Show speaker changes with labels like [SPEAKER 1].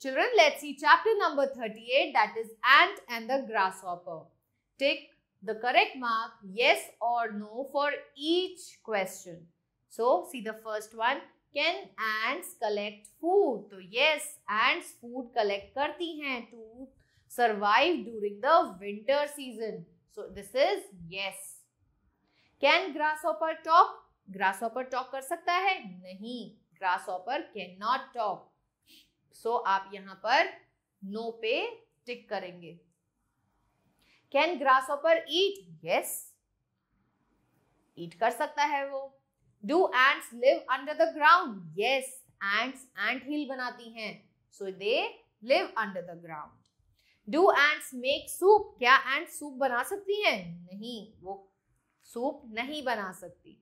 [SPEAKER 1] Children, let's see chapter number 38 that is Ant and the Grasshopper. Take the correct mark yes or no for each question. So, see the first one. Can ants collect food? So, yes, ants food collect karti hain to survive during the winter season. So, this is yes. Can grasshopper talk? Grasshopper talk kar sakta hai? Nahi. Grasshopper cannot talk. So so, आप यहां पर no पे tick करेंगे can grasshopper eat yes eat कर सकता है वो do ants live under the ground yes ants ant hill बनाती हैं so they live under the ground do ants make soup क्या एंड सूप बना सकती हैं नहीं वो सूप नहीं बना सकती